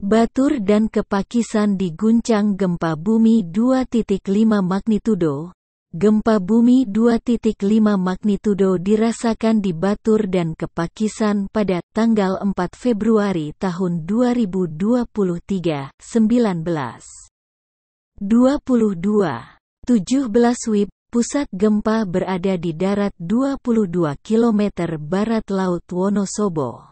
Batur dan Kepakisan diguncang gempa bumi 2.5 magnitudo. Gempa bumi 2.5 magnitudo dirasakan di Batur dan Kepakisan pada tanggal 4 Februari tahun 2023, 19. 22. 17 WIB, pusat gempa berada di darat 22 km barat Laut Wonosobo.